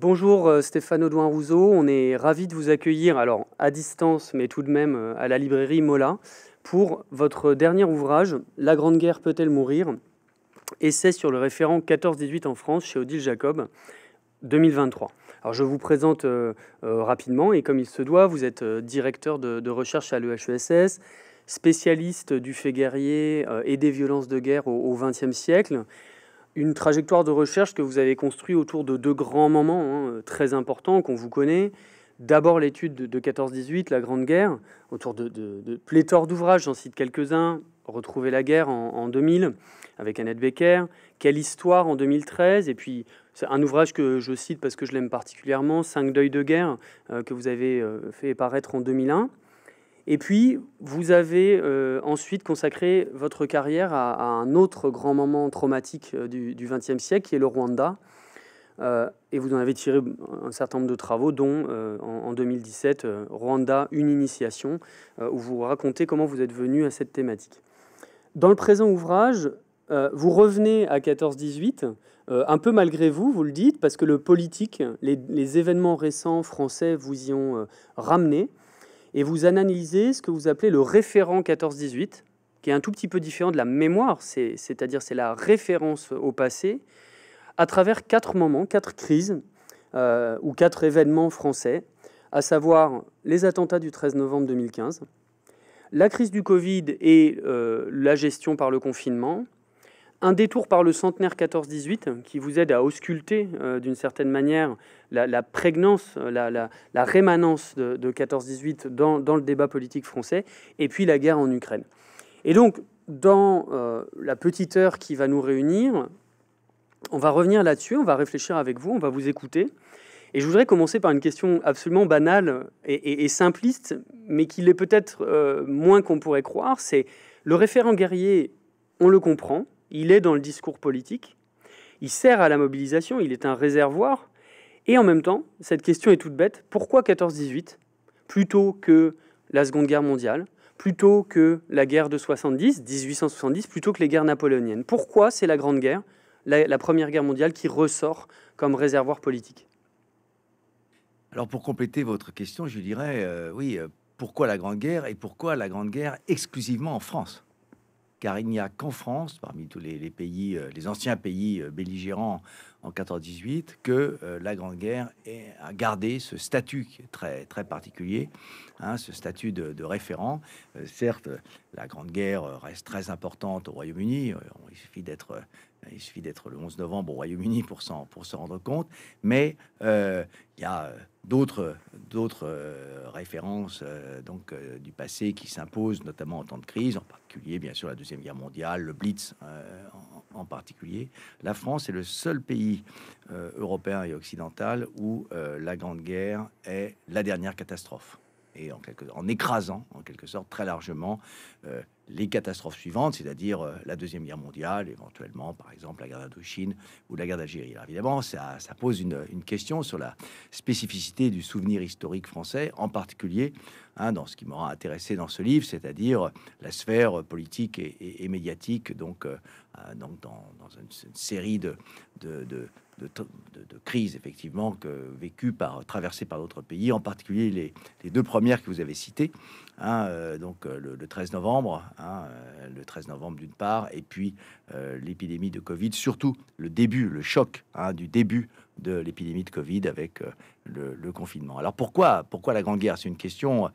Bonjour euh, Stéphane Audouin Rousseau, on est ravi de vous accueillir, alors à distance mais tout de même euh, à la librairie Mola, pour votre dernier ouvrage, La Grande Guerre peut-elle mourir Essai sur le référent 14-18 en France chez Odile Jacob, 2023. Alors je vous présente euh, rapidement et comme il se doit, vous êtes directeur de, de, recherche à l'EHESS, spécialiste du fait guerrier et des violences de guerre au XXe siècle une trajectoire de recherche que vous avez construit autour de deux grands moments hein, euh, très importants qu'on vous connaît. D'abord l'étude de, 14-18, la Grande Guerre, autour de, pléthore d'ouvrages, j'en cite quelques-uns, Retrouver la guerre en, 2000 avec Annette Becker, Quelle histoire en 2013, et puis un ouvrage que je cite parce que je l'aime particulièrement, Cinq deuils de guerre, euh, que vous avez euh, fait paraître en 2001. Et puis, vous avez euh, ensuite consacré votre carrière à, un autre grand moment traumatique euh, du XXe siècle, qui est le Rwanda. Euh, et vous en avez tiré un certain nombre de travaux, dont en, 2017, Rwanda, une initiation, où vous racontez comment vous êtes venu à cette thématique. Dans le présent ouvrage, vous revenez à 14-18, un peu malgré vous, vous le dites, parce que le politique, les, les événements récents français vous y ont ramené et vous analysez ce que vous appelez le référent 14-18, qui est un tout petit peu différent de la mémoire, c'est-à-dire c'est la référence au passé, à travers quatre moments, quatre crises euh, ou quatre événements français, à savoir les attentats du 13 novembre 2015, la crise du Covid et euh, la gestion par le confinement, un détour par le centenaire 14-18 qui vous aide à ausculter euh, d'une certaine manière la, prégnance, euh, la, rémanence de, 14-18 dans, le débat politique français, et puis la guerre en Ukraine. Et donc, dans euh, la petite heure qui va nous réunir, on va revenir là-dessus, on va réfléchir avec vous, on va vous écouter. Et je voudrais commencer par une question absolument banale et, simpliste, mais qui l'est peut-être moins qu'on pourrait croire, c'est le référent guerrier, on le comprend, il est dans le discours politique, il sert à la mobilisation, il est un réservoir. Et en même temps, cette question est toute bête, pourquoi 14-18 plutôt que la Seconde Guerre mondiale, plutôt que la guerre de 70, 1870, plutôt que les guerres napoléoniennes Pourquoi c'est la Grande Guerre, la, Première Guerre mondiale, qui ressort comme réservoir politique Alors pour compléter votre question, je dirais, euh, oui, euh, pourquoi la Grande Guerre et pourquoi la Grande Guerre exclusivement en France car il n'y a qu'en France, parmi tous les, pays, euh, les anciens pays euh, belligérants en 14-18, que euh, la Grande Guerre a gardé ce statut très, très particulier, hein, ce statut de, de référent. certes, la Grande Guerre reste très importante au Royaume-Uni. Il suffit d'être il suffit d'être le 11 novembre au Royaume-Uni pour s'en pour se rendre compte. Mais euh, il y a euh, d'autres d'autres euh, références donc du passé qui s'imposent, notamment en temps de crise, en particulier bien sûr la deuxième guerre mondiale, le Blitz en, particulier. La France est le seul pays européen et occidental où la Grande Guerre est la dernière catastrophe et en, en écrasant en quelque sorte très largement les catastrophes suivantes, c'est-à-dire euh, la Deuxième Guerre mondiale, éventuellement, par exemple, la guerre d'Indochine ou la guerre d'Algérie. évidemment, ça, pose une, question sur la spécificité du souvenir historique français, en particulier hein, dans ce qui m'aura intéressé dans ce livre, c'est-à-dire la sphère politique et, médiatique, donc, euh, euh, dans, une, série de, de, de de, crise effectivement, que, vécu par, traversée par d'autres pays, en particulier les, deux premières que vous avez citées, hein, euh, donc euh, le, 13 novembre, hein, euh, le 13 novembre d'une part, et puis l'épidémie de Covid, surtout le début, le choc hein, du début de l'épidémie de Covid avec euh, le, confinement. Alors pourquoi, pourquoi la Grande Guerre C'est une question,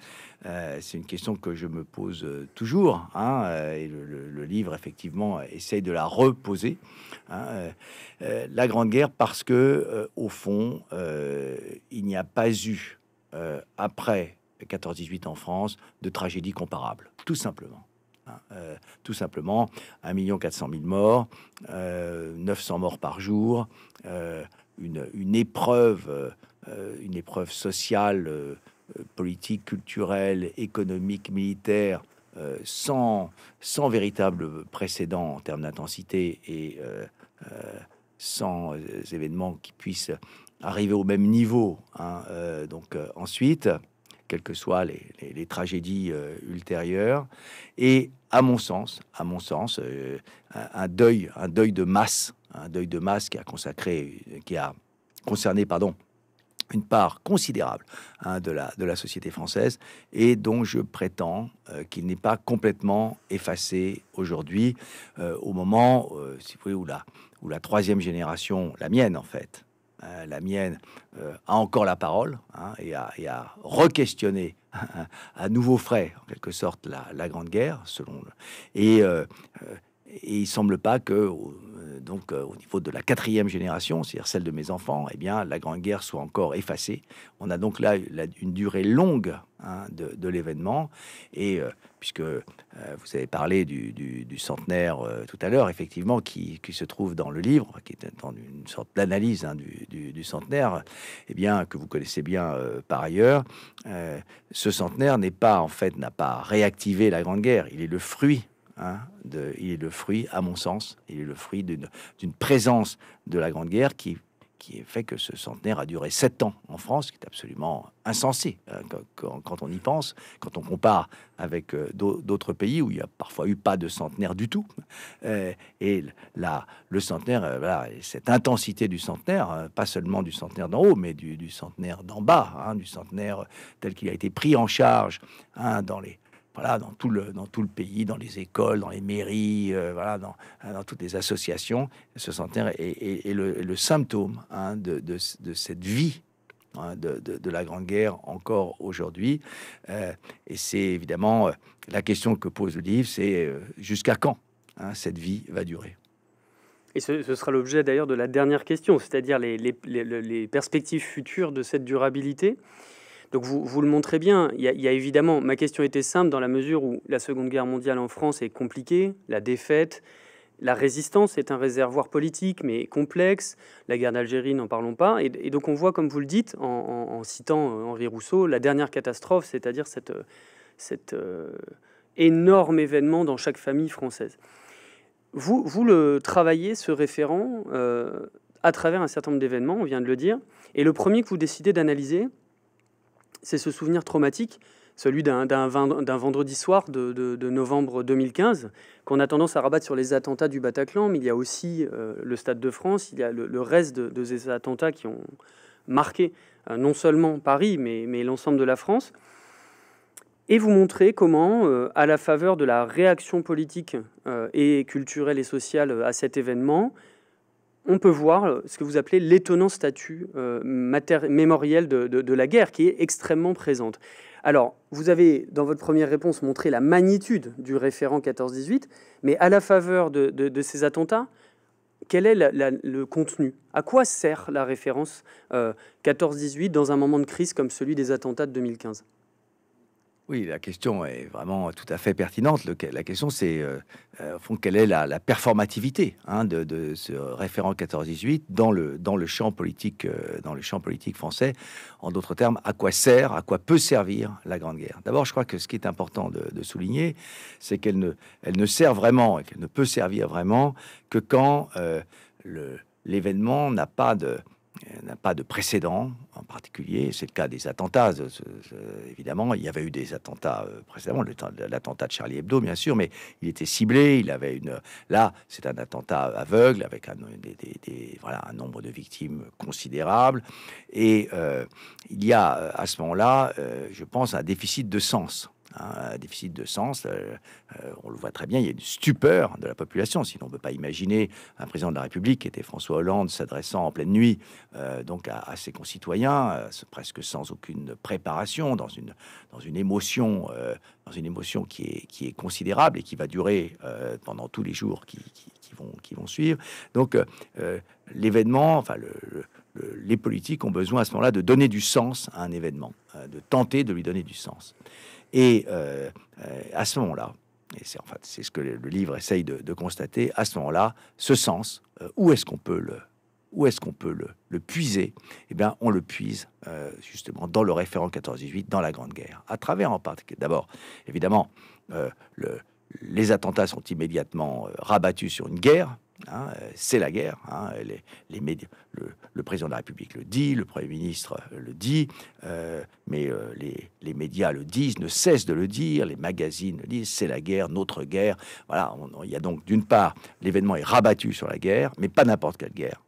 euh, c'est une question que je me pose euh, toujours. Hein, et le, livre effectivement essaye de la reposer. Hein, la Grande Guerre parce que au fond, il n'y a pas eu après 14-18 en France de tragédie comparable, tout simplement. Hein, tout simplement, 1 400 000 morts, 900 morts par jour, une, épreuve, euh, une épreuve sociale, euh, politique, culturelle, économique, militaire, euh, sans, sans véritable précédent en termes d'intensité et sans événements qui puissent arriver au même niveau. Hein, donc ensuite, quelles que soient les, tragédies ultérieures, et à mon sens, à mon sens, un, deuil, un deuil de masse un deuil de masse qui a consacré, qui a concerné, pardon, une part considérable hein, de, la, de la société française et dont je prétends euh, qu'il n'est pas complètement effacé aujourd'hui, euh, au moment, euh, si vous voulez, où la, où la troisième génération, la mienne en fait, hein, la mienne a encore la parole hein, et a, a re à nouveau frais, en quelque sorte, la, la Grande Guerre, selon Et et il semble pas que euh, donc euh, au niveau de la quatrième génération, c'est-à-dire celle de mes enfants, eh bien la Grande Guerre soit encore effacée. On a donc là une durée longue hein, de, l'événement, et euh, puisque vous avez parlé du, centenaire tout à l'heure, effectivement, qui, se trouve dans le livre, qui est une sorte d'analyse hein, du, du, centenaire, eh bien que vous connaissez bien par ailleurs, ce centenaire n'est pas en fait n'a pas réactivé la Grande Guerre, il est le fruit Hein, de, il est le fruit, à mon sens, il est le fruit d'une présence de la Grande Guerre qui, qui fait que ce centenaire a duré sept ans en France, ce qui est absolument insensé hein, quand, on y pense, quand on compare avec euh, d'autres pays où il y a parfois eu pas de centenaire du tout. Euh, et là, le centenaire, euh, cette intensité du centenaire, hein, pas seulement du centenaire d'en haut, mais du, centenaire d'en bas, du centenaire tel qu'il a été pris en charge dans les voilà, dans tout le dans tout le pays, dans les écoles, dans les mairies, euh, voilà, dans, dans, toutes les associations, ce centenaire est, le, symptôme hein, de, de, cette vie. Hein, de, de, la Grande Guerre encore aujourd'hui. Euh, et c'est évidemment euh, la question que pose le livre, c'est jusqu'à quand hein, cette vie va durer. Et ce, sera l'objet d'ailleurs de la dernière question, c'est-à-dire les, les, les, perspectives futures de cette durabilité. Donc vous, vous le montrez bien, il y, a, évidemment, ma question était simple dans la mesure où la Seconde Guerre mondiale en France est compliquée, la défaite, la résistance est un réservoir politique mais complexe, la guerre d'Algérie n'en parlons pas, et, donc on voit, comme vous le dites, en, citant euh, Henri Rousseau, la dernière catastrophe, c'est-à-dire cet cette euh, euh, énorme événement dans chaque famille française. Vous, vous le travaillez, ce référent, à travers un certain nombre d'événements, on vient de le dire, et le premier que vous décidez d'analyser, c'est ce souvenir traumatique, celui d'un vendredi soir de, novembre 2015, qu'on a tendance à rabattre sur les attentats du Bataclan, mais il y a aussi euh, le Stade de France, il y a le, reste de, ces attentats qui ont marqué euh, non seulement Paris, mais, l'ensemble de la France, et vous montrer comment, euh, à la faveur de la réaction politique et culturelle et sociale à cet événement, on peut voir euh, ce que vous appelez l'étonnant statut euh, mémoriel de, la guerre, qui est extrêmement présente. Alors, vous avez, dans votre première réponse, montré la magnitude du référent 14-18, mais à la faveur de, ces attentats, quel est le contenu À quoi sert la référence 14-18 euh, dans un moment de crise comme celui des attentats de 2015 oui, la question est vraiment tout à fait pertinente. la question, c'est, euh, euh, fond, quelle est la, performativité hein, de, ce référent 14-18 dans le, dans, le champ politique, euh, dans le champ politique français En d'autres termes, à quoi sert, à quoi peut servir la Grande Guerre D'abord, je crois que ce qui est important de, de souligner, c'est qu'elle ne, elle ne sert vraiment, et qu'elle ne peut servir vraiment que quand l'événement n'a pas de euh, n'a pas de précédent en particulier. C'est le cas des attentats. évidemment, il y avait eu des attentats euh, précédemment, l'attentat de Charlie Hebdo, bien sûr, mais il était ciblé. Il avait une. Là, c'est un attentat aveugle avec un, nombre de victimes considérable. Et euh, il y a à ce moment-là, je pense, un déficit de sens un déficit de sens. Euh, euh, on le voit très bien, il y a une stupeur de la population. Si l'on ne peut pas imaginer un président de la République, qui était François Hollande, s'adressant en pleine nuit euh, donc à, ses concitoyens, presque sans aucune préparation, dans une, dans une émotion, dans une émotion qui est, qui est considérable et qui va durer pendant tous les jours qui, qui, vont, qui vont suivre. Donc l'événement, enfin les politiques ont besoin à ce moment-là de donner du sens à un événement, de tenter de lui donner du sens. Et euh, à ce moment-là, et c'est en fait c'est ce que le livre essaye de, constater, à ce moment-là, ce sens, euh, où est-ce qu'on peut le où est-ce qu'on peut le, le puiser Eh bien, on le puise euh, justement dans le référent 14-18, dans la Grande Guerre, à travers en particulier. D'abord, évidemment, le, les attentats sont immédiatement rabattus sur une guerre, Hein, euh, c'est la guerre. Hein, les, médias, le, président de la République le dit, le Premier ministre euh, le dit, euh, mais les, médias le disent, ne cessent de le dire, les magazines le disent, c'est la guerre, notre guerre. Voilà, il y a donc d'une part, l'événement est rabattu sur la guerre, mais pas n'importe quelle guerre.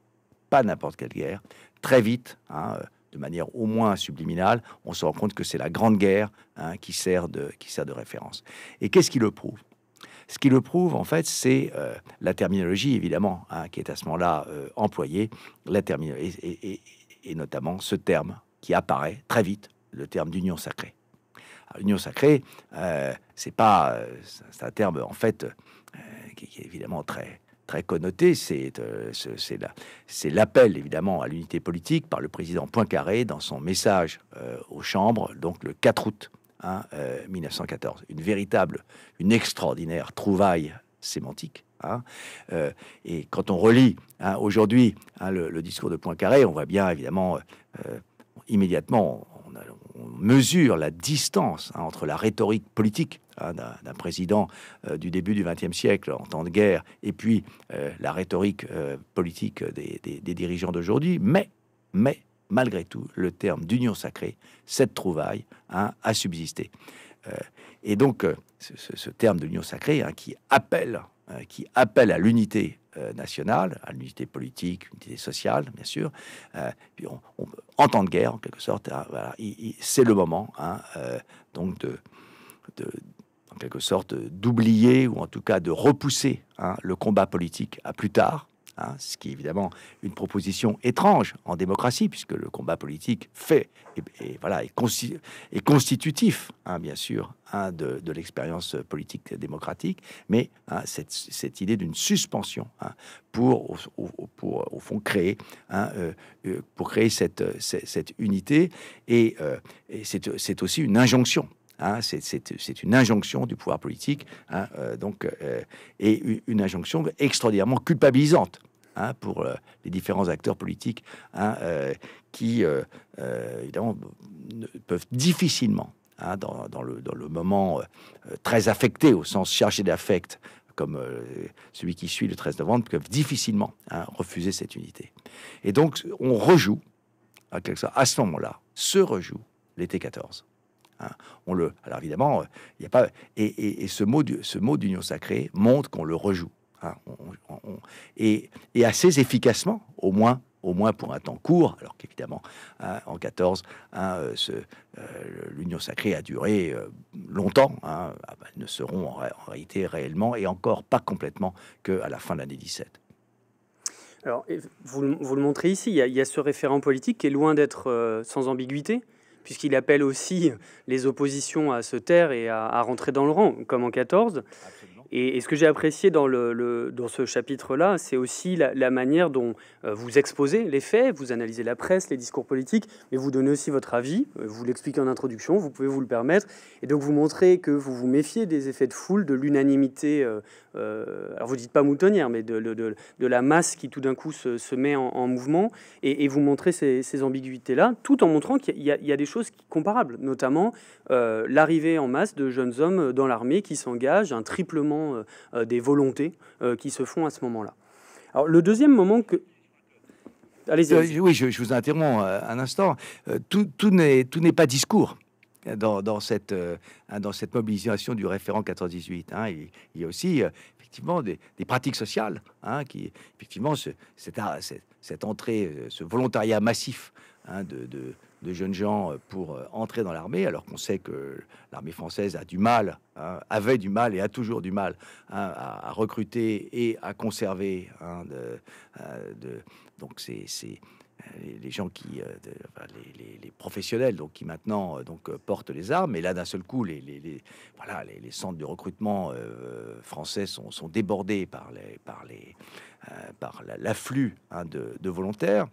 Pas n'importe quelle guerre. Très vite, hein, de manière au moins subliminale, on se rend compte que c'est la Grande Guerre qui sert de référence. Et qu'est-ce qui le prouve ce qui le prouve, en fait, c'est euh, la terminologie, évidemment, hein, qui est à ce moment-là euh, employée, la et, notamment ce terme qui apparaît très vite, le terme d'union sacrée. L'union sacrée, euh, c'est pas, c'est un terme en fait qui, est évidemment très, très connoté. C'est c'est l'appel, évidemment, à l'unité politique par le président Poincaré dans son message aux chambres, donc le 4 août 1914. Euh, une véritable, une extraordinaire trouvaille sémantique. Hein. Euh, et quand on relit hein, aujourd'hui hein, le, discours de Poincaré, on voit bien évidemment euh, immédiatement, on, mesure la distance entre la rhétorique politique d'un président du début du XXe siècle en temps de guerre, et puis la rhétorique politique des, des dirigeants d'aujourd'hui. Mais, mais malgré tout, le terme d'union sacrée, cette trouvaille, hein, a subsisté. Euh, et donc, euh, ce, terme d'union l'union sacrée hein, qui appelle, hein, qui appelle à l'unité euh, nationale, à l'unité politique, l'unité sociale, bien sûr. puis on, en temps de guerre, en quelque sorte, c'est le moment, donc de, en quelque sorte d'oublier ou en tout cas de repousser le combat politique à plus tard, Hein, ce qui est évidemment une proposition étrange en démocratie, puisque le combat politique fait et, voilà est, constitutif, hein, bien sûr, hein, de, l'expérience politique démocratique, mais cette, idée d'une suspension pour au, fond créer euh, euh, pour créer cette, unité et euh, c'est aussi une injonction Hein, c'est une injonction du pouvoir politique, hein, euh, donc, euh, et une injonction extraordinairement culpabilisante hein, pour euh, les différents acteurs politiques qui, évidemment, peuvent difficilement, dans, le, moment très affecté, au sens chargé d'affect, comme celui qui suit le 13 novembre, peuvent difficilement refuser cette unité. Et donc, on rejoue, à, à ce moment-là, se rejoue l'été 14. Hein. On le, alors évidemment, euh, il n'y a pas. Et, ce mot, ce mot d'union sacrée montre qu'on le rejoue. Hein. et, assez efficacement, au moins au moins pour un temps court, alors qu'évidemment, hein, en 14, euh, euh, l'union sacrée a duré longtemps, ah bah, ne seront en, réalité réellement et encore pas complètement qu'à la fin de l'année 17. Alors, vous, le montrez ici, il y, a, ce référent politique qui est loin d'être sans ambiguïté puisqu'il appelle aussi les oppositions à se taire et à, rentrer dans le rang, comme en 14. Et, ce que j'ai apprécié dans, le, dans ce chapitre-là, c'est aussi la, manière dont euh, vous exposez les faits, vous analysez la presse, les discours politiques, mais vous donnez aussi votre avis, euh, vous l'expliquez en introduction, vous pouvez vous le permettre, et donc vous montrez que vous vous méfiez des effets de foule, de l'unanimité, euh, alors vous dites pas moutonnière, mais de, la masse qui tout d'un coup se, met en, mouvement, et, vous montrez ces, ambiguïtés-là, tout en montrant qu'il y, a des choses comparables, notamment l'arrivée en masse de jeunes hommes dans l'armée qui s'engagent, un triplement euh, euh, des volontés euh, qui se font à ce moment-là. Alors le deuxième moment que, Allez y oui, je, vous interromps un instant. tout, tout n'est pas discours. Dans, cette, hein, dans cette mobilisation du référent 98, hein, il, y a aussi effectivement des, pratiques sociales hein, qui, effectivement, ce, cette, ah, cette, entrée, ce volontariat massif hein, de, de, de jeunes gens euh, pour euh, entrer dans l'armée, alors qu'on sait que l'armée française a du mal, hein, avait du mal et a toujours du mal hein, à, recruter et à conserver. Hein, euh, de, donc c'est les gens qui, les, professionnels, donc qui maintenant donc portent les armes. Et là, d'un seul coup, les, voilà, les, centres de recrutement français sont, débordés par les par l'afflux de volontaires.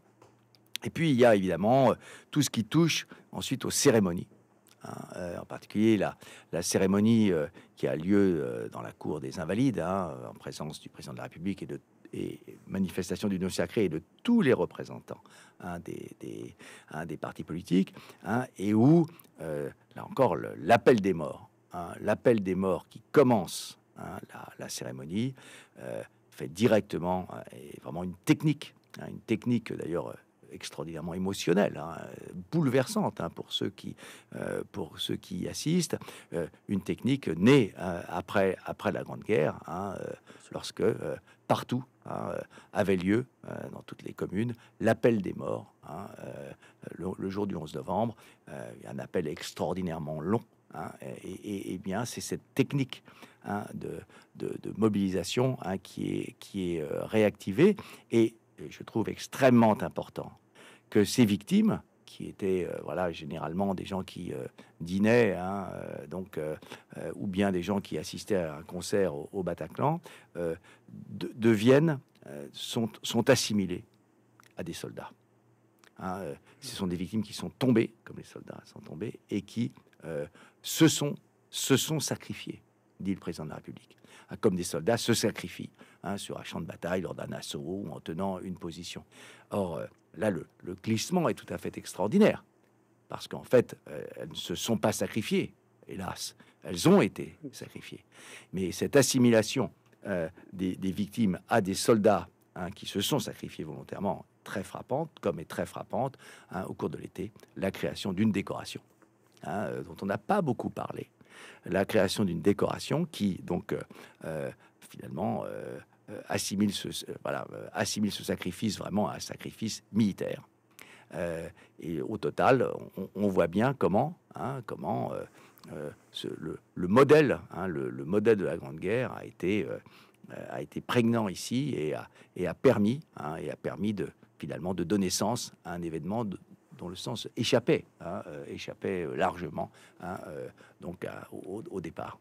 Et puis, il y a évidemment euh, tout ce qui touche ensuite aux cérémonies. Hein, euh, en particulier la, la cérémonie euh, qui a lieu dans la cour des Invalides, hein, en présence du président de la République et de et manifestation du sacré et de tous les représentants hein, des, des, partis politiques, et où, là encore, l'appel des morts, l'appel des morts qui commence la, la, cérémonie, fait directement, est vraiment une technique, une technique d'ailleurs extraordinairement émotionnelle, hein, bouleversante hein, pour, ceux qui, euh, pour ceux qui y assistent. Euh, une technique née euh, après, après la Grande Guerre, hein, lorsque partout avait lieu, dans toutes les communes, l'appel des morts. Le, jour du 11 novembre, un appel extraordinairement long. Et, bien, c'est cette technique de, mobilisation qui est, qui est réactivée et, je trouve extrêmement important que ces victimes, qui étaient euh, voilà généralement des gens qui euh, dînaient, hein, euh, donc ou bien des gens qui assistaient à un concert au, Bataclan, deviennent sont, sont assimilés à des soldats. Hein, ce sont des victimes qui sont tombées, comme les soldats sont tombés, et qui se sont se sont sacrifiés, dit le président de la République. Ah, comme des soldats se sacrifient hein, sur un champ de bataille lors d'un assaut ou en tenant une position. Or là, le, glissement est tout à fait extraordinaire. Parce qu'en fait, euh, elles ne se sont pas sacrifiées, hélas. Elles ont été sacrifiées. Mais cette assimilation euh, des, victimes à des soldats hein, qui se sont sacrifiés volontairement, très frappante, comme est très frappante, hein, au cours de l'été, la création d'une décoration, hein, euh, dont on n'a pas beaucoup parlé. La création d'une décoration qui, donc, finalement, euh, assimile ce, euh, assimile ce sacrifice vraiment à un sacrifice militaire. Euh, et au total, on, voit bien comment, hein, comment le, modèle, hein, le, modèle de la Grande Guerre a été, a été prégnant ici et a, permis, hein, et a permis de finalement de donner sens à un événement dont le sens échappait, échappait largement donc au départ.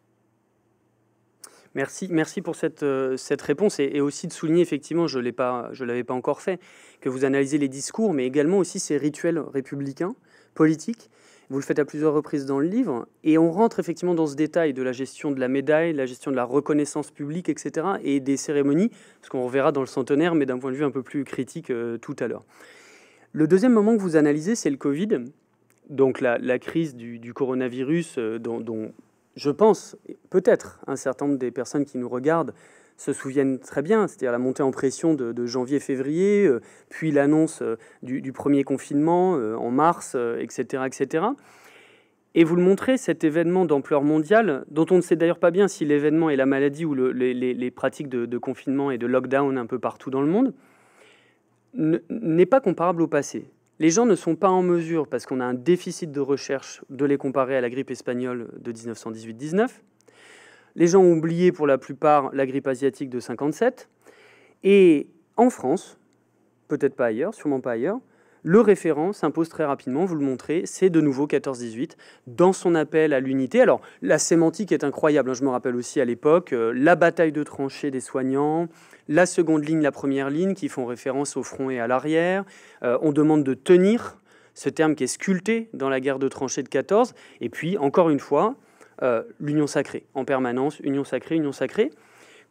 Merci, merci pour cette, euh, cette réponse et, aussi de souligner effectivement, je ne pas, je l'avais pas encore fait, que vous analysez les discours, mais également aussi ces rituels républicains, politiques. Vous le faites à plusieurs reprises dans le livre et on rentre effectivement dans ce détail de la gestion de la médaille, la gestion de la reconnaissance publique, etc. et des cérémonies, ce qu'on reverra dans le centenaire, mais d'un point de vue un peu plus critique euh, tout à l'heure. Le deuxième moment que vous analysez, c'est le Covid, donc la, crise du, coronavirus euh, dont je pense, peut-être, un certain nombre des personnes qui nous regardent se souviennent très bien, c'est-à-dire la montée en pression de, janvier-février, euh, puis l'annonce euh, du, premier confinement euh, en mars, etc., etc. Et vous le montrez, cet événement d'ampleur mondiale, dont on ne sait d'ailleurs pas bien si l'événement est la maladie ou les, pratiques de, confinement et de lockdown un peu partout dans le monde, n'est pas comparable au passé. Les gens ne sont pas en mesure, parce qu'on a un déficit de recherche, de les comparer à la grippe espagnole de 1918-19. Les gens ont oublié pour la plupart la grippe asiatique de 1957. Et en France, peut-être pas ailleurs, sûrement pas ailleurs, le référent s'impose très rapidement, vous le montrez, c'est de nouveau 14-18 dans son appel à l'unité. Alors, la sémantique est incroyable, hein, je me rappelle aussi à l'époque, euh, la bataille de tranchées des soignants, la seconde ligne, la première ligne, qui font référence au front et à l'arrière. Euh, on demande de tenir, ce terme qui est sculpté dans la guerre de tranchées de 14. Et puis, encore une fois, euh, l'union sacrée, en permanence, union sacrée, union sacrée.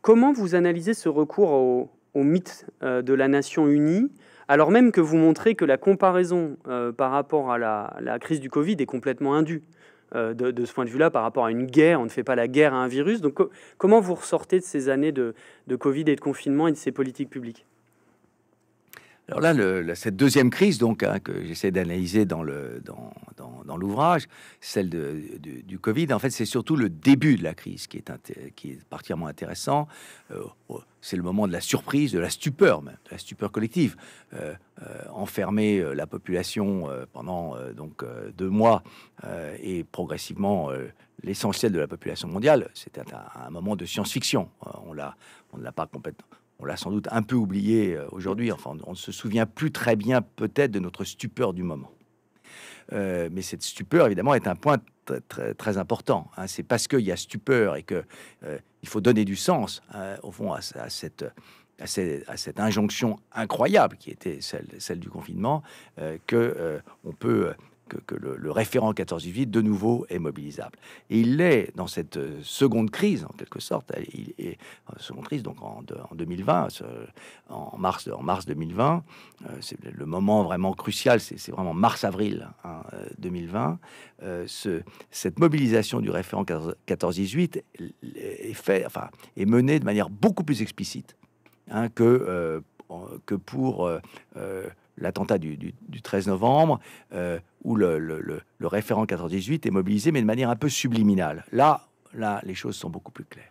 Comment vous analysez ce recours au, mythe de la nation unie alors même que vous montrez que la comparaison euh, par rapport à la, crise du Covid est complètement indue. Euh, de, ce point de vue-là, par rapport à une guerre, on ne fait pas la guerre à un virus. Donc, comment vous ressortez de ces années de Covid et de confinement et de ces politiques publiques alors là, cette deuxième crise, donc, hein, que j'essaie d'analyser dans le dans, l'ouvrage, celle du, Covid, en fait, c'est surtout le début de la crise qui est, qui est particulièrement intéressant. Euh, oh, c'est le moment de la surprise, de la stupeur, même, de la stupeur collective. Euh, euh, enfermer la population pendant donc deux mois et progressivement l'essentiel de la population mondiale, c'était un, moment de science-fiction. on on ne l'a pas complètement on l'a sans doute un peu oublié euh, aujourd'hui, enfin on ne se souvient plus très bien peut-être de notre stupeur du moment. Euh, mais cette stupeur, évidemment, est un point très, important. Hein. C'est parce qu'il y a stupeur et que euh, il faut donner du sens, au fond, à, cette, à, cette, injonction incroyable qui était celle, du confinement, euh, que on peut que, le, référent 14-18 de nouveau est mobilisable. Et il l'est dans cette euh, seconde crise, en quelque sorte, il est, euh, seconde crise donc en, 2020, en mars, en mars 2020, euh, c'est le moment vraiment crucial, c'est vraiment mars-avril 2020, hein, ce, cette mobilisation du référent 14-18 est, fait, enfin, est menée de manière beaucoup plus explicite hein, que, pour l'attentat du, 13 novembre, euh, où le, référent 98 est mobilisé, mais de manière un peu subliminale. Là, là, les choses sont beaucoup plus claires.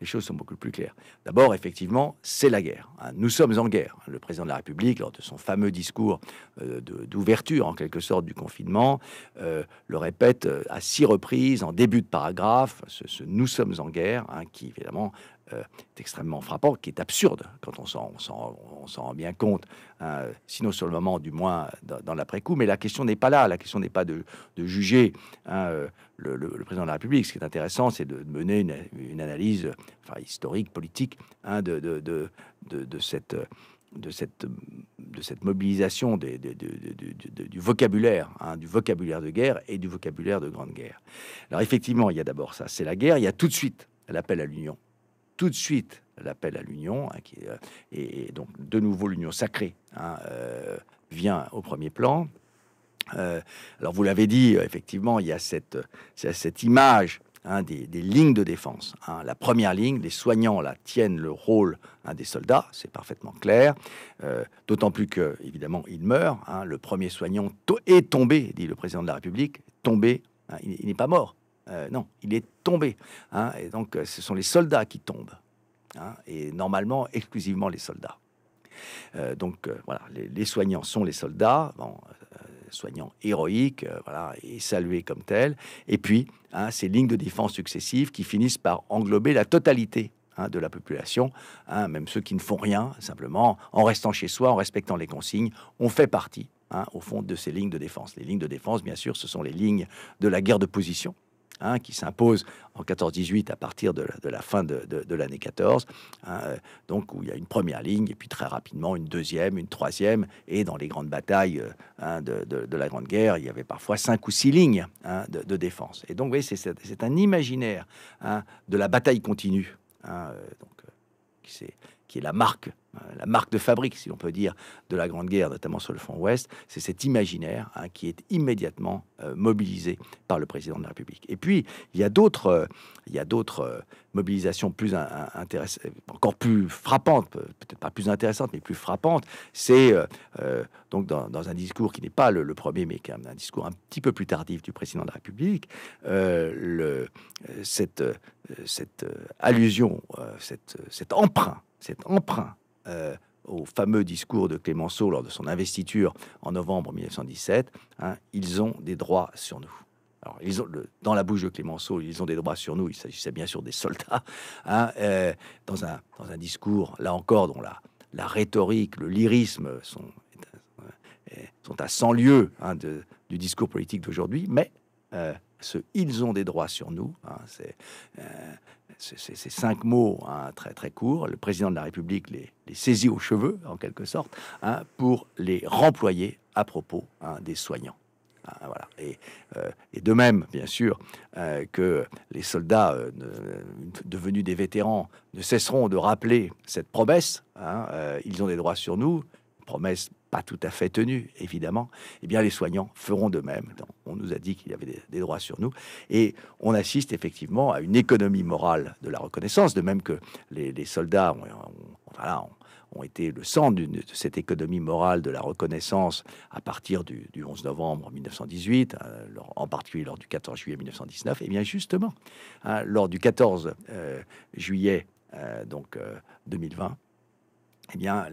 Les choses sont beaucoup plus claires. D'abord, effectivement, c'est la guerre. Hein. Nous sommes en guerre. Le président de la République, lors de son fameux discours euh, d'ouverture, en quelque sorte, du confinement, euh, le répète à six reprises, en début de paragraphe, ce, nous sommes en guerre, hein, qui, évidemment, euh, est extrêmement frappant, qui est absurde quand on s'en, rend bien compte, hein, sinon sur le moment, du moins dans, l'après-coup. Mais la question n'est pas là, la question n'est pas de, juger hein, le, président de la République. Ce qui est intéressant, c'est de mener une, analyse enfin, historique, politique hein, de, de, cette de de cette mobilisation des, du vocabulaire, du vocabulaire de guerre et du vocabulaire de grande guerre. Alors effectivement, il y a d'abord ça, c'est la guerre, il y a tout de suite l'appel à l'union tout de suite l'appel à l'union, hein, euh, et, donc de nouveau l'union sacrée hein, euh, vient au premier plan. Euh, alors vous l'avez dit, effectivement, il y a cette, cette image hein, des, lignes de défense. La première ligne, les soignants là tiennent le rôle des soldats, c'est parfaitement clair. D'autant plus que évidemment ils meurent. le premier soignant est tombé, dit le président de la République, tombé. il n'est pas mort. Euh, non, il est tombé. Hein. et donc, euh, ce sont les soldats qui tombent. Hein, et normalement, exclusivement les soldats. Euh, donc, voilà, les, soignants sont les soldats. soignants héroïques, et salués comme tels. Et puis, hein, ces lignes de défense successives qui finissent par englober la totalité de la population, même ceux qui ne font rien, simplement en restant chez soi, en respectant les consignes, ont fait partie, au fond, de ces lignes de défense. Les lignes de défense, bien sûr, ce sont les lignes de la guerre de position. Hein, qui s'impose en 14-18 à partir de la, fin de, l'année 14. Hein, euh, donc, où il y a une première ligne, et puis très rapidement une deuxième, une troisième. Et dans les grandes batailles euh, hein, de, la Grande Guerre, il y avait parfois cinq ou six lignes de, défense. Et donc, vous voyez, c'est un imaginaire de la bataille continue. Euh, donc, qui s'est qui est la marque, euh, la marque de fabrique, si l'on peut dire, de la Grande Guerre, notamment sur le front ouest, c'est cet imaginaire hein, qui est immédiatement euh, mobilisé par le président de la République. Et puis, il y a d'autres, euh, il y a d'autres mobilisations plus intéressantes, encore plus frappantes, peut-être pas plus intéressantes, mais plus frappantes. C'est donc dans, un discours qui n'est pas le, premier, mais qui est un, discours un petit peu plus tardif du président de la République, le, cette, cette allusion, cette, cet emprunt cet emprunt euh, au fameux discours de Clémenceau lors de son investiture en novembre 1917, hein, ils ont des droits sur nous. Alors, ils ont dans la bouche de Clémenceau, ils ont des droits sur nous. Il s'agissait bien sûr des soldats. Hein, euh, dans, un, dans un discours, là encore, dont la, la rhétorique, le lyrisme sont, sont à 100 lieues hein, du discours politique d'aujourd'hui. Mais euh, ce ils ont des droits sur nous, ces cinq mots hein, très très courts, le président de la République les, saisit aux cheveux, en quelque sorte, hein, pour les remployer à propos hein, des soignants. Voilà. Euh, et, de même, bien sûr, euh, que les soldats euh, devenus des vétérans ne cesseront de rappeler cette promesse. ils ont des droits sur nous, promesse pas tout à fait tenu, évidemment, et eh bien les soignants feront de même. On nous a dit qu'il y avait des, droits sur nous, et on assiste effectivement à une économie morale de la reconnaissance, de même que les, soldats ont, été le centre de cette économie morale de la reconnaissance à partir du, 11 novembre 1918, hein, en particulier lors du 14 juillet 1919. Et eh bien justement, hein, lors du 14 euh, juillet euh, donc 2020, euh, eh bien,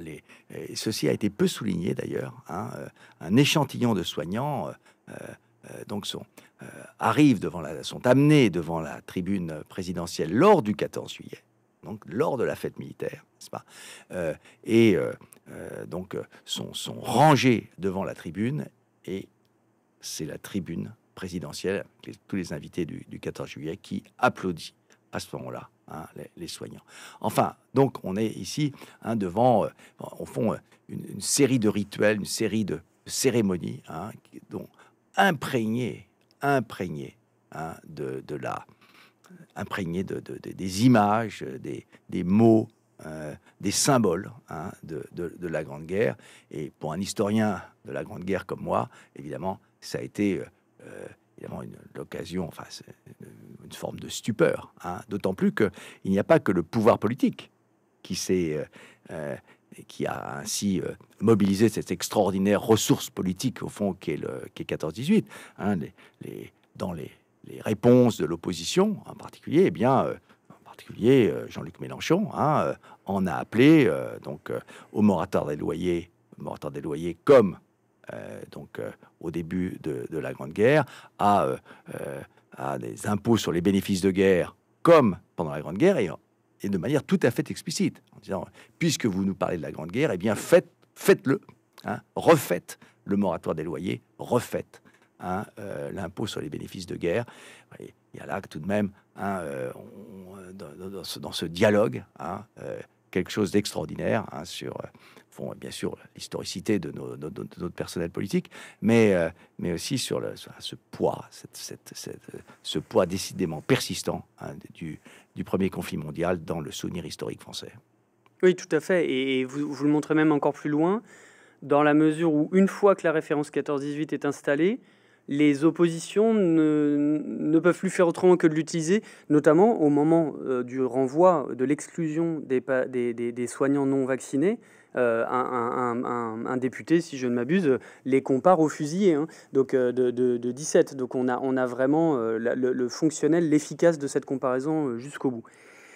ceci a été peu souligné d'ailleurs. Hein, euh, un échantillon de soignants euh, euh, donc sont, amenés devant la tribune présidentielle lors du 14 juillet, donc lors de la fête militaire, n'est-ce pas Et donc sont, rangés devant la tribune et c'est la tribune présidentielle, tous les invités du 14 juillet, qui applaudit à ce moment-là Hein, les, soignants. Enfin, donc on est ici hein, devant, euh, au fond, euh, une, série de rituels, une série de cérémonies, hein, dont imprégné, imprégné hein, de, de, la, imprégné de, des images, des, mots, euh, des symboles de, la Grande Guerre. Et pour un historien de la Grande Guerre comme moi, évidemment, ça a été une, l'occasion, enfin, une, forme de stupeur. Hein. d'autant plus qu'il n'y a pas que le pouvoir politique qui s'est. Euh, euh, qui a ainsi euh, mobilisé cette extraordinaire ressource politique, au fond, qui est, le, est 14-18. Hein, les, dans les, réponses de l'opposition, en particulier, et eh bien, en particulier Jean-Luc Mélenchon hein, en a appelé donc, au moratoire des loyers, moratoire des loyers comme euh, donc euh, au début de, la Grande Guerre, euh, à, des impôts sur les bénéfices de guerre, comme pendant la Grande Guerre, et, de manière tout à fait explicite, en disant, puisque vous nous parlez de la Grande Guerre, eh bien faites, faites-le, hein, refaites le moratoire des loyers, refaites hein, l'impôt sur les bénéfices de guerre. il y a là tout de même hein, dans, ce, dialogue quelque chose d'extraordinaire sur euh, bien sûr, l'historicité de, notre personnel politique, mais, euh, mais aussi sur, ce poids, euh, ce poids décidément persistant hein, du, du premier conflit mondial dans le souvenir historique français. Oui, tout à fait. Et vous, vous, le montrez même encore plus loin, dans la mesure où, une fois que la référence 14-18 est installée, les oppositions ne, peuvent plus faire autrement que de l'utiliser, notamment au moment du renvoi, de l'exclusion des, des, des soignants non vaccinés. Euh, un, député, si je ne m'abuse, les compare aux fusillés, hein. donc euh, de, 17. Donc on a, vraiment euh, le, fonctionnel, l'efficace de cette comparaison jusqu'au bout.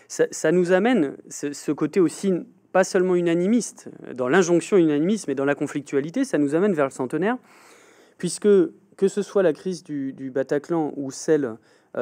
Ça, nous amène ce, côté aussi pas seulement unanimiste, dans l'injonction unanimiste, mais dans la conflictualité, ça nous amène vers le centenaire, puisque que ce soit la crise du, Bataclan ou celle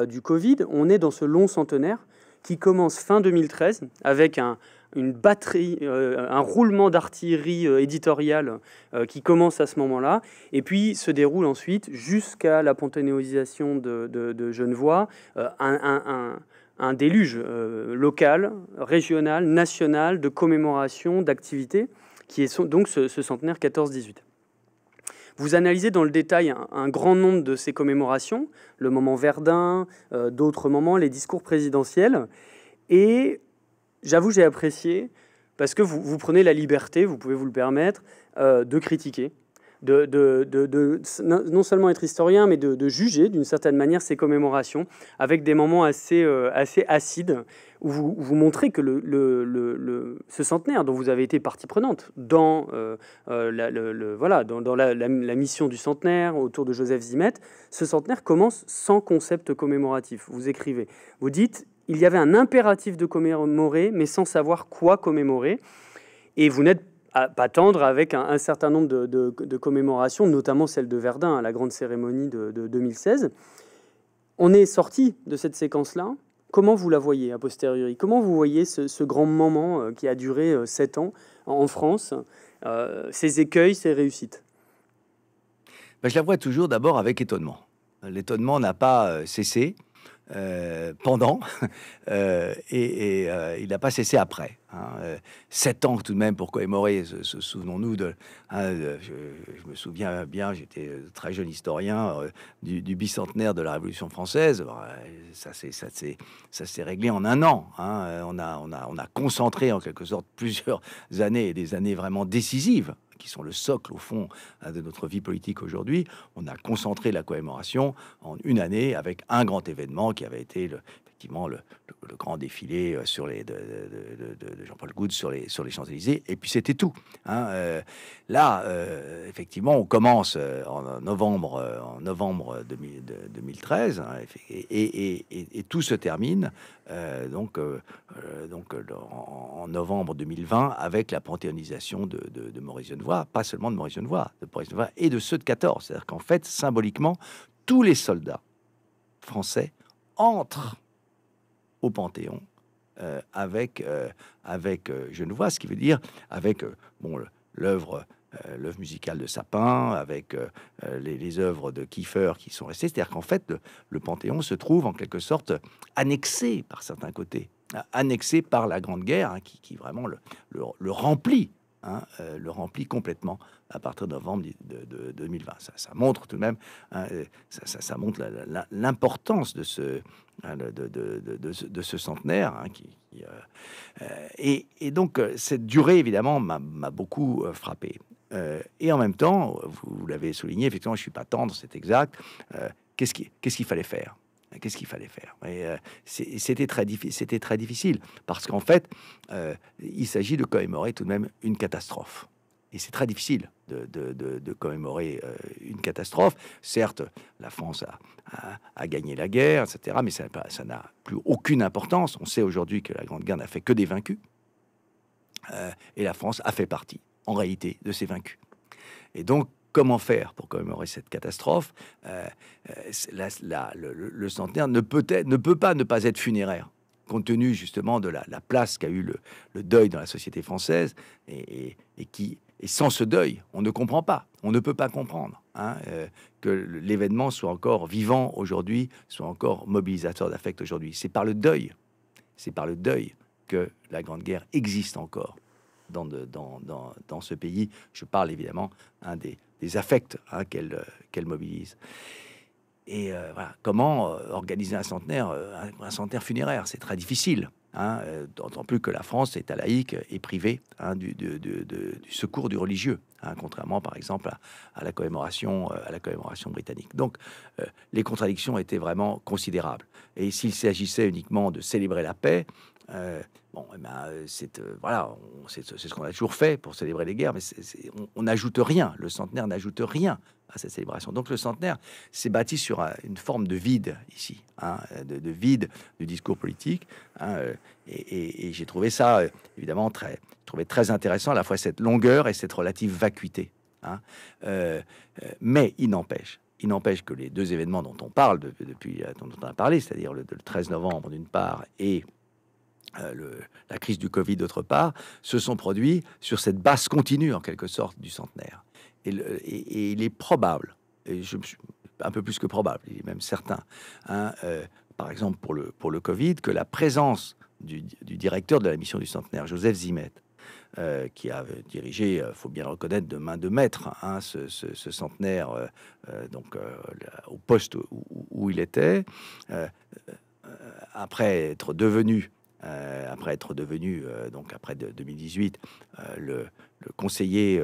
du Covid, on est dans ce long centenaire qui commence fin 2013 avec un, une batterie, euh, un roulement d'artillerie euh, éditoriale euh, qui commence à ce moment-là, et puis se déroule ensuite jusqu'à la ponténéisation de, de, de, Genevois, un, déluge local, régional, national, de commémoration, d'activité, qui est donc ce, centenaire 14-18. Vous analysez dans le détail un, un, grand nombre de ces commémorations, le moment Verdun, d'autres moments, les discours présidentiels, et j'avoue, j'ai apprécié parce que vous, vous, prenez la liberté, vous pouvez vous le permettre, euh, de critiquer, de, de, non seulement être historien, mais de, juger d'une certaine manière ces commémorations, avec des moments assez, euh, assez acides, où vous, montrez que le, ce centenaire dont vous avez été partie prenante dans, euh, la, voilà, dans, la, mission du centenaire autour de Joseph Zimet, ce centenaire commence sans concept commémoratif. Vous écrivez, vous dites, il y avait un impératif de commémorer, mais sans savoir quoi commémorer. Et vous n'êtes pas tendre avec un, certain nombre de, commémorations, notamment celle de Verdun, à hein, la grande cérémonie de, 2016. On est sorti de cette séquence-là. Comment vous la voyez a posteriori Comment vous voyez ce, grand moment euh, qui a duré euh, sept ans en France, ses euh, écueils, ses réussites ben, Je la vois toujours d'abord avec étonnement. L'étonnement n'a pas cessé. Euh, pendant euh, et, euh, il n'a pas cessé après. Hein. sept ans tout de même pour commémorer, se, souvenons-nous de, hein, je, me souviens bien, j'étais très jeune historien du, bicentenaire de la Révolution française. ça s'est ça s'est réglé en un an. Hein. On a on a concentré en quelque sorte plusieurs années et des années vraiment décisives qui sont le socle, au fond, hein, de notre vie politique aujourd'hui, on a concentré la commémoration en une année avec un grand événement qui avait été le, effectivement le, grand défilé euh, sur les, de, Jean-Paul Good sur les, sur les Champs-Élysées. Et puis c'était tout. Hein, euh. là, euh, effectivement, on commence en novembre, en novembre 2013 hein, et, tout se termine donc, donc en, novembre 2020 avec la panthéonisation de, de, Maurice Genevoix, pas seulement de Maurice Genevoix, de Maurice et de ceux de 14. C'est-à-dire qu'en fait, symboliquement, tous les soldats français entrent au Panthéon euh, avec, je ne vois ce qui veut dire avec euh, bon, l'œuvre euh, l'œuvre musicale de Sapin, avec euh, les, œuvres de Kiefer qui sont restées. C'est-à-dire qu'en fait, le, Panthéon se trouve en quelque sorte annexé par certains côtés, annexé par la Grande Guerre, hein, qui, vraiment le, le remplit Hein, euh, le remplit complètement à partir de novembre de, 2020. Ça, montre tout de même, hein, euh, ça, montre l'importance de ce, de centenaire. et, donc, euh, cette durée, évidemment, m'a beaucoup frappé. et en même temps, vous, l'avez souligné, effectivement, je suis pas tendre, c'est exact. Qu'est-ce qu'il qu'il fallait faire euh, qu'est-ce qu'il fallait faire euh, Et c'était très, c'était très difficile parce qu'en fait, euh, il s'agit de commémorer tout de même une catastrophe. Et c'est très difficile de, commémorer une catastrophe. Certes, la France a, a gagné la guerre, etc., mais ça n'a plus aucune importance. On sait aujourd'hui que la Grande Guerre n'a fait que des vaincus. et la France a fait partie, en réalité, de ces vaincus. Et donc, comment faire pour commémorer cette catastrophe euh, euh, le, centenaire ne peut, peut pas ne pas être funéraire compte tenu justement de la, place qu'a eu le, deuil dans la société française et, qui sans ce deuil, on ne comprend pas, on ne peut pas comprendre hein, euh, que l'événement soit encore vivant aujourd'hui, soit encore mobilisateur d'affect aujourd'hui. C'est par le deuil, c'est par le deuil que la Grande Guerre existe encore dans, dans, ce pays. Je parle évidemment un des les affects hein, qu'elle euh, mobilise. Et euh, voilà, comment euh, organiser un centenaire, un, centenaire funéraire C'est très difficile. Hein, d'autant plus que la France est à laïque et privée hein, du, du, secours du religieux, hein, contrairement par exemple à, la commémoration, à la commémoration britannique. Donc les contradictions étaient vraiment considérables. Et s'il s'agissait uniquement de célébrer la paix, euh, bon, eh ben, euh, c'est euh, voilà, c'est ce qu'on a toujours fait pour célébrer les guerres, mais on n'ajoute rien. Le centenaire n'ajoute rien à cette célébration. Donc le centenaire s'est bâti sur une forme de vide ici, hein, de, vide du discours politique. Hein, et, j'ai trouvé ça évidemment très, trouvé très intéressant à la fois cette longueur et cette relative vacuité. Hein. mais il n'empêche, il n'empêche que les deux événements dont on parle depuis, dont on a parlé, c'est-à-dire le, 13 novembre d'une part et euh, la crise du Covid d'autre part, se sont produits sur cette base continue en quelque sorte du centenaire. Et, il est probable, et je, un peu plus que probable, il est même certain, hein, euh, par exemple pour le, pour le Covid, que la présence du, directeur de la mission du centenaire, Joseph Zimet, euh, qui a dirigé, il faut bien le reconnaître, de main de maître hein, ce, centenaire, donc au poste où il était. après être devenu euh, après être devenu, euh, donc après 2018, euh, le, conseiller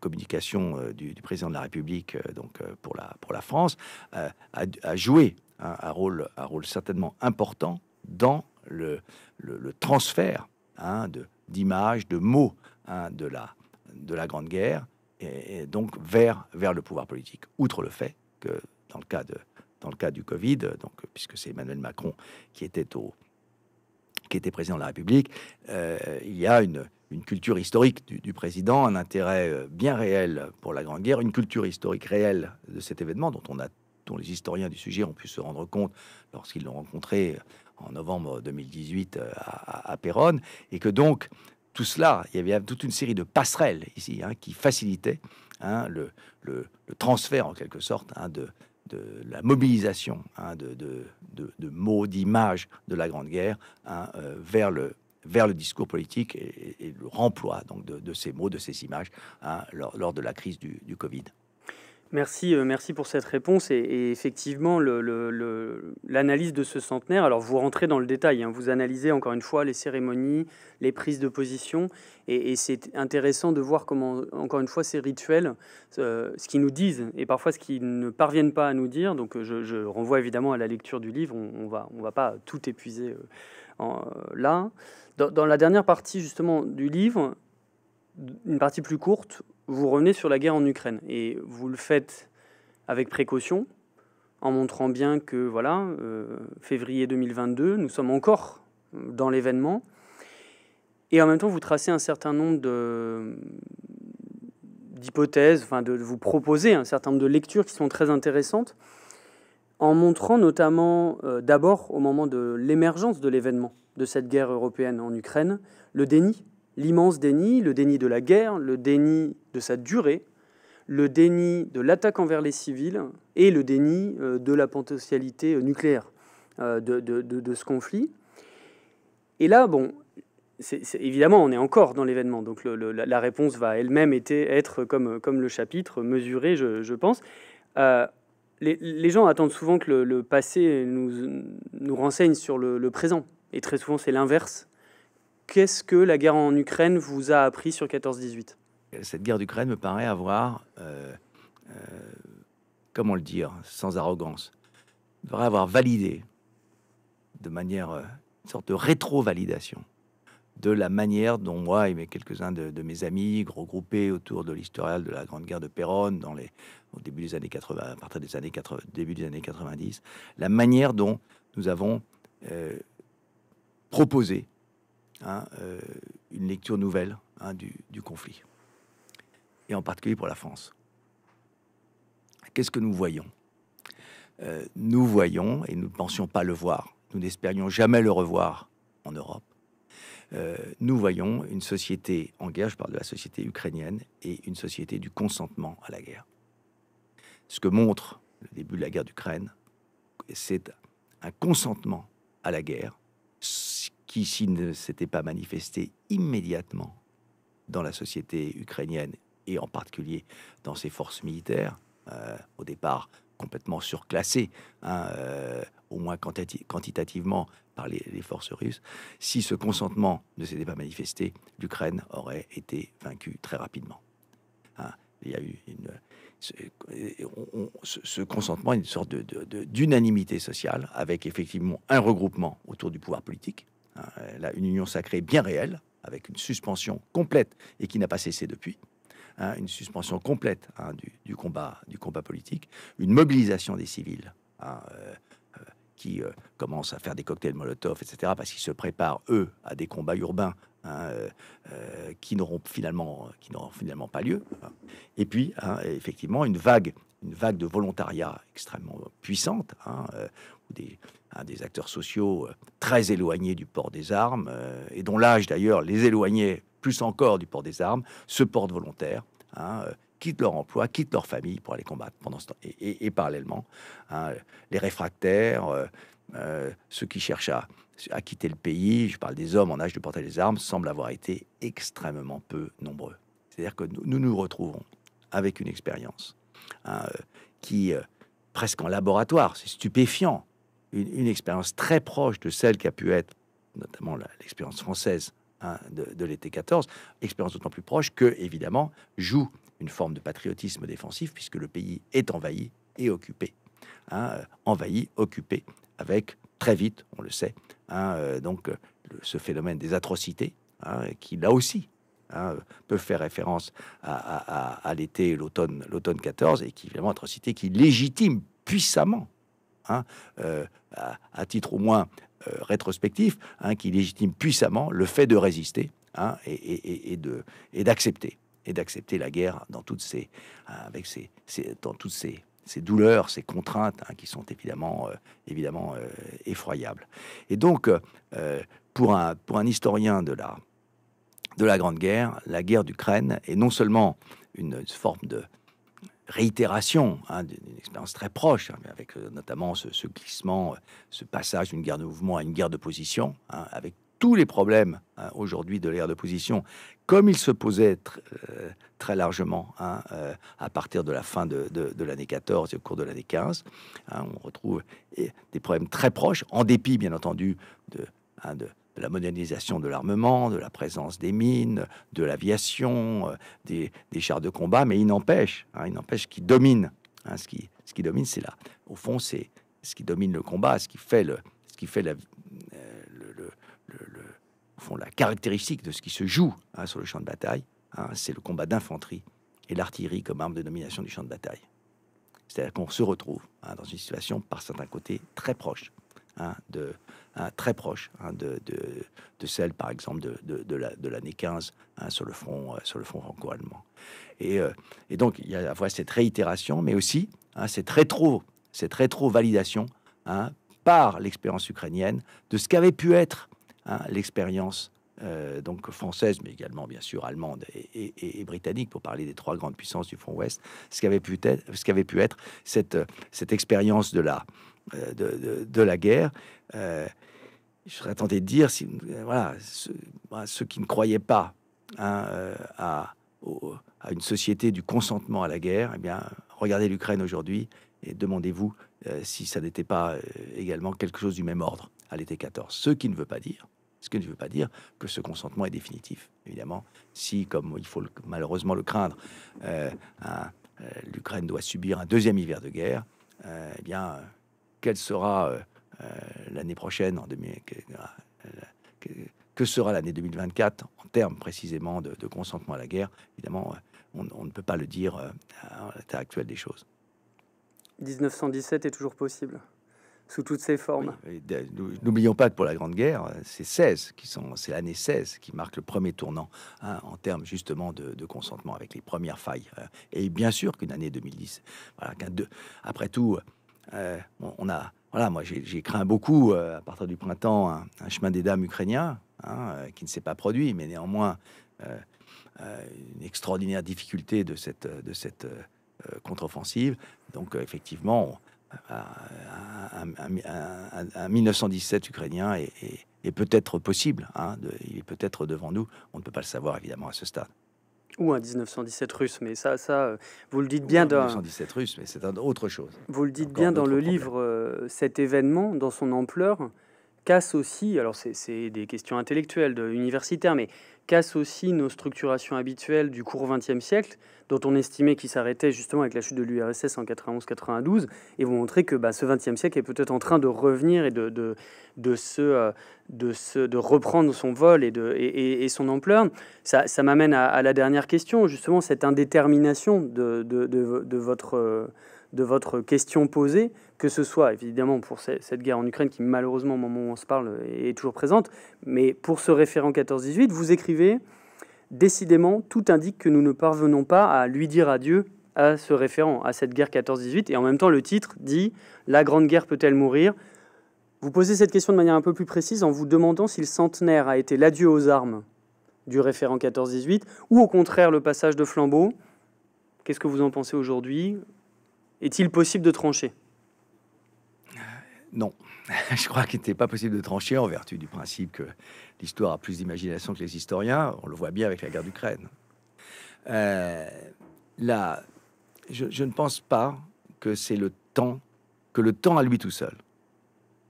communication du, président de la République donc, pour, la, pour la France, a, joué hein, un, rôle, un rôle certainement important dans le, le, transfert hein, d'images, de, de, mots hein, de, la, de la Grande Guerre, et, et donc vers, vers le pouvoir politique, outre le fait que dans le cas de dans le cas du Covid, donc, puisque c'est Emmanuel Macron qui était au, était président de la République, euh, il y a une, culture historique du, président, un intérêt euh, bien réel pour la Grande Guerre, une culture historique réelle de cet événement dont on a dont les historiens du sujet ont pu se rendre compte lorsqu'ils l'ont rencontré en novembre 2018 euh, à, Péronne, et que donc tout cela, il y avait toute une série de passerelles ici hein, qui facilitaient hein, le, transfert en quelque sorte hein, de, de la mobilisation hein, de, de, mots, d'images de la Grande Guerre hein, euh, vers, le, vers le discours politique et, le remploi donc, de, ces mots, de ces images hein, lors, de la crise du, du Covid. Merci, euh, merci pour cette réponse. Et, effectivement, l'analyse de ce centenaire, alors vous rentrez dans le détail, hein, vous analysez encore une fois les cérémonies, les prises de position, et, c'est intéressant de voir comment, encore une fois, ces rituels, euh, ce qu'ils nous disent, et parfois ce qu'ils ne parviennent pas à nous dire. Donc euh, je, renvoie évidemment à la lecture du livre, on ne va, on va pas tout épuiser là. Dans, dans la dernière partie justement du livre, une partie plus courte, vous revenez sur la guerre en Ukraine et vous le faites avec précaution, en montrant bien que, voilà, euh, février 2022, nous sommes encore dans l'événement. Et en même temps, vous tracez un certain nombre de, d'hypothèses, enfin de, vous proposer un certain nombre de lectures qui sont très intéressantes, en montrant notamment, euh, d'abord au moment de l'émergence de l'événement de cette guerre européenne en Ukraine, le déni l'immense déni, le déni de la guerre, le déni de sa durée, le déni de l'attaque envers les civils et le déni euh, de la potentialité euh, nucléaire euh, de, ce conflit. Et là, bon, évidemment, on est encore dans l'événement, donc la réponse va elle-même être, comme, comme, le chapitre, mesurée, je, pense. les, gens attendent souvent que le, le passé nous, nous, renseigne sur le, présent, et très souvent c'est l'inverse. Qu'est-ce que la guerre en Ukraine vous a appris sur 14-18 Cette guerre d'Ukraine me paraît avoir, euh, euh, comment le dire, sans arrogance, devrait avoir validé de manière, euh, une sorte de rétro-validation de la manière dont moi et mes quelques-uns de, mes amis, regroupés autour de l'historial de la Grande Guerre de Péronne dans les, au début des années 80, à partir des années 80, début des années 90, la manière dont nous avons proposé Hein, euh, une lecture nouvelle hein, du, conflit, et en particulier pour la France. Qu'est-ce que nous voyons euh, Nous voyons, et nous ne pensions pas le voir, nous n'espérions jamais le revoir en Europe, euh, nous voyons une société en guerre, je parle de la société ukrainienne, et une société du consentement à la guerre. Ce que montre le début de la guerre d'Ukraine, c'est un consentement à la guerre s'il ne s'était pas manifesté immédiatement dans la société ukrainienne et en particulier dans ses forces militaires, euh, au départ complètement surclassées, hein, euh, au moins quantitativement par les, forces russes, si ce consentement ne s'était pas manifesté, l'Ukraine aurait été vaincue très rapidement. Hein, il y a eu ce, consentement, une sorte d'unanimité sociale, avec effectivement un regroupement autour du pouvoir politique, euh, une union sacrée bien réelle, avec une suspension complète et qui n'a pas cessé depuis. Hein, une suspension complète hein, du, combat, du combat politique, une mobilisation des civils hein, euh, euh, qui commencent à faire des cocktails Molotov, etc., parce qu'ils se préparent, eux, à des combats urbains qui n'auront finalement, qui n'auront finalement pas lieu. Et puis, effectivement, une vague une vague de volontariat extrêmement puissante, hein, euh, des, acteurs sociaux euh, très éloignés du port des armes, euh, et dont l'âge d'ailleurs les éloignait plus encore du port des armes, se portent volontaires. Hein, quittent leur emploi, quittent leur famille pour aller combattre pendant ce temps. Et, et, parallèlement, hein, les réfractaires, ceux qui cherchent à, quitter le pays, je parle des hommes en âge de porter les armes, semblent avoir été extrêmement peu nombreux. C'est-à-dire que nous nous retrouvons avec une expérience Hein, euh, qui, euh, presque en laboratoire, c'est stupéfiant, une, expérience très proche de celle qui a pu être notamment l'expérience française hein, de, l'été 14, expérience d'autant plus proche que, évidemment, joue une forme de patriotisme défensif puisque le pays est envahi et occupé. Hein, euh, envahi, occupé, avec très vite, on le sait, donc ce phénomène des atrocités, qui là aussi Hein, peuvent faire référence à, l'été l'automne, l'automne 14, et qui vraiment cité, qui légitime puissamment, hein, euh, à, titre au moins euh, rétrospectif, hein, qui légitime puissamment le fait de résister et, de, et d'accepter et d'accepter la guerre dans toutes ces avec dans toutes douleurs, ces contraintes qui sont évidemment euh, évidemment effroyables. Et donc pour un pour un historien de la de la Grande Guerre, la guerre d'Ukraine est non seulement une forme de réitération hein, d'une expérience très proche, hein, avec euh, notamment ce, glissement, euh, ce passage d'une guerre de mouvement à une guerre de position, hein, avec tous les problèmes aujourd'hui de l'ère de position, comme il se posait euh, très largement à partir de la fin de, l'année 14 et au cours de l'année 15. on retrouve des problèmes très proches, en dépit bien entendu de, de de la modernisation de l'armement, de la présence des mines, de l'aviation, euh, des, chars de combat, mais il n'empêche, hein, il n'empêche qu'il domine. Hein, ce, qui, ce qui domine, c'est là. Au fond, c'est ce qui domine le combat, ce qui fait le, ce qui fait la, euh, le, fond, la caractéristique de ce qui se joue hein, sur le champ de bataille, c'est le combat d'infanterie et l'artillerie comme arme de domination du champ de bataille. C'est-à-dire qu'on se retrouve dans une situation par certains côtés très proche de, Hein, très proche hein, de, de, celle, par exemple, de, de l'année 15 hein, sur le front, euh, sur front franco-allemand. Et, euh, et, donc, il y a la fois cette réitération, mais aussi cette rétro, cette validation par l'expérience ukrainienne de ce qu'avait pu être l'expérience euh, donc française, mais également bien sûr allemande et, britannique, pour parler des trois grandes puissances du front ouest, ce qu'avait pu être, ce qu'avait pu être cette, expérience de la, la guerre je serais tenté de dire, si, euh, voilà, bah, ceux, qui ne croyaient pas hein, euh, à, une société du consentement à la guerre, eh bien, regardez l'Ukraine aujourd'hui et demandez-vous euh, si ça n'était pas également quelque chose du même ordre à l'été 14. Ce qui ne veut pas dire, ce qui ne veut pas dire que ce consentement est définitif. Évidemment, si, comme il faut malheureusement le craindre, l'Ukraine doit subir un deuxième hiver de guerre, eh bien, quel sera euh, l'année prochaine, en euh, que sera l'année 2024 en termes précisément de, consentement à la guerre Évidemment, euh, on, ne peut pas le dire à l'état actuel des choses. 1917 est toujours possible, sous toutes ses formes. N'oublions pas que pour la Grande Guerre, c'est 16 qui sont, c'est l'année 16 qui marque le premier tournant hein, en termes justement de, consentement avec les premières failles. Et bien sûr qu'une année 2010, qu'un Après tout, on a moi j'ai craint beaucoup euh, à partir du printemps un, chemin des dames ukrainien hein, euh, qui ne s'est pas produit, mais néanmoins euh, une extraordinaire difficulté de cette, de cette contre-offensive. Donc effectivement, un, 1917 ukrainien est, peut-être possible, hein, de, il est peut-être devant nous, on ne peut pas le savoir évidemment à ce stade ou un 1917 russe, mais ça, ça, euh, vous le dites bien dans 1917 russe, mais c'est autre chose. Vous le dites bien dans le livre, euh, cet événement, dans son ampleur, casse aussi. Alors, c'est des questions intellectuelles, de, universitaires, mais casse aussi nos structurations habituelles du court XXe siècle, dont on estimait qu'il s'arrêtait justement avec la chute de l'URSS en 91-92, et vous montrer que bah, ce XXe siècle est peut-être en train de revenir et de, de, de, se, euh, de, se, de reprendre son vol et, de, et, et son ampleur. Ça, ça m'amène à, à, la dernière question, justement, cette indétermination de, de, de votre euh, de votre question posée, que ce soit évidemment pour cette guerre en Ukraine qui malheureusement au moment où on se parle est toujours présente, mais pour ce référent 14-18, vous écrivez Décidément, tout indique que nous ne parvenons pas à lui dire adieu à ce référent, à cette guerre 14-18, et en même temps le titre dit La Grande Guerre peut-elle mourir Vous posez cette question de manière un peu plus précise en vous demandant si le centenaire a été l'adieu aux armes du référent 14-18, ou au contraire le passage de flambeaux. Qu'est-ce que vous en pensez aujourd'hui est-il possible de trancher Non. Je crois qu'il n'était pas possible de trancher en vertu du principe que l'histoire a plus d'imagination que les historiens. On le voit bien avec la guerre d'Ukraine. Euh, là, je, ne pense pas que c'est le temps, que le temps à lui tout seul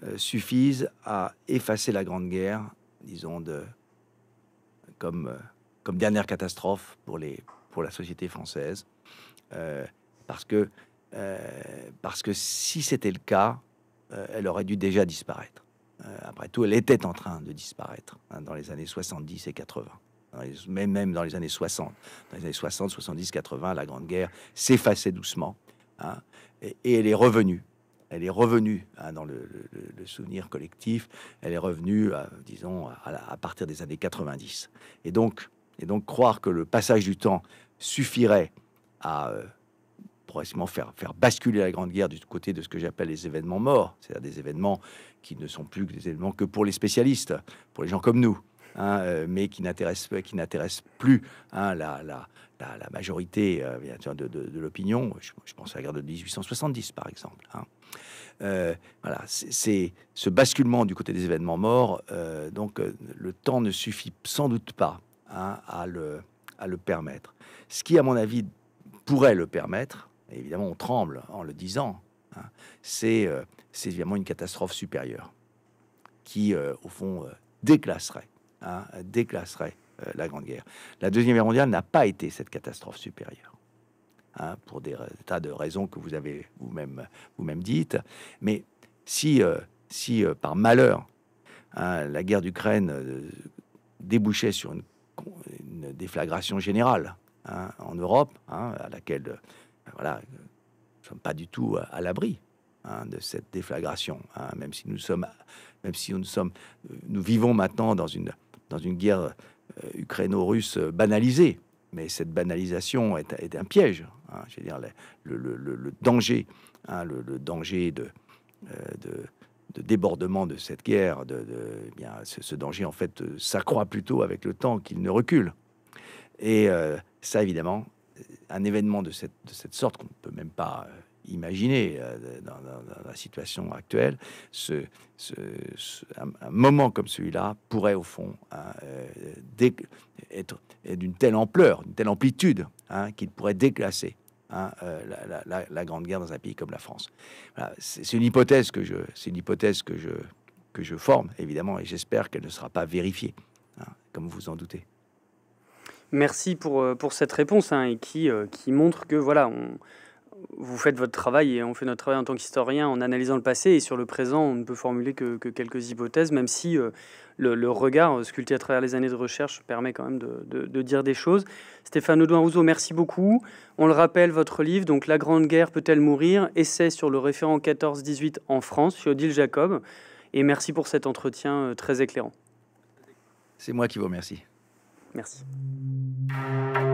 euh, suffise à effacer la Grande Guerre, disons, de, comme, euh, comme dernière catastrophe pour, les, pour la société française. parce que euh, parce que si c'était le cas, euh, elle aurait dû déjà disparaître. Euh, après tout, elle était en train de disparaître hein, dans les années 70 et 80. Mais même dans les années 60, dans les années 60, 70, 80, la Grande Guerre s'effaçait doucement hein, et, elle est revenue. Elle est revenue hein, dans le, souvenir collectif. Elle est revenue, disons, à, partir des années 90. Et donc, et donc, croire que le passage du temps suffirait à faire, faire basculer la Grande Guerre du côté de ce que j'appelle les événements morts, c'est-à-dire des événements qui ne sont plus que des événements que pour les spécialistes, pour les gens comme nous, hein, euh, mais qui n'intéressent, qui n'intéressent plus hein, la, majorité euh, de, l'opinion. Je, pense à la guerre de 1870, par exemple. Hein. Euh, voilà, c'est ce basculement du côté des événements morts. donc, le temps ne suffit sans doute pas à le, à le permettre. Ce qui, à mon avis, pourrait le permettre, évidemment on tremble en le disant, hein. euh, c'est évidemment une catastrophe supérieure qui, euh, au fond, euh, déclasserait, hein, déclasserait la Grande Guerre. La Deuxième Guerre mondiale n'a pas été cette catastrophe supérieure. Hein, pour des tas de raisons que vous avez vous-même vous-même dites. Mais si, si par malheur la guerre d'Ukraine débouchait sur une, déflagration générale en Europe, à laquelle ben voilà, nous ne sommes pas du tout à, l'abri hein, de cette déflagration, hein, même si nous sommes, même si nous sommes, euh, nous vivons maintenant dans une dans une guerre euh, ukraino-russe banalisée, mais cette banalisation est, un piège. Hein, je veux dire le, danger, le, danger hein, euh, de, de débordement de cette guerre, de, eh bien, ce, danger en fait s'accroît plutôt avec le temps qu'il ne recule. Et ça, évidemment, un événement de cette, de cette sorte qu'on ne peut même pas euh, imaginer euh, dans, la situation actuelle, ce, un, moment comme celui-là pourrait au fond hein, euh, être d'une telle ampleur, d'une telle amplitude, hein, qu'il pourrait déclasser. Hein, la, Grande Guerre dans un pays comme la France. c'est une hypothèse que je, c'est une hypothèse que je que je forme évidemment, et j'espère qu'elle ne sera pas vérifiée, comme vous en doutez merci pour, euh, pour cette réponse hein, et qui, euh, qui montre que voilà, on, vous faites votre travail et on fait notre travail en tant qu'historien en analysant le passé et sur le présent, on ne peut formuler que, quelques hypothèses, même si euh, le, regard sculpté à travers les années de recherche permet quand même de, dire des choses. Stéphane Audouin-Rousseau, merci beaucoup. On le rappelle, votre livre, donc La Grande Guerre peut-elle mourir Essai sur le référent 14-18 en France, sur Odile Jacob. Et merci pour cet entretien très éclairant. C'est moi qui vous remercie. Merci.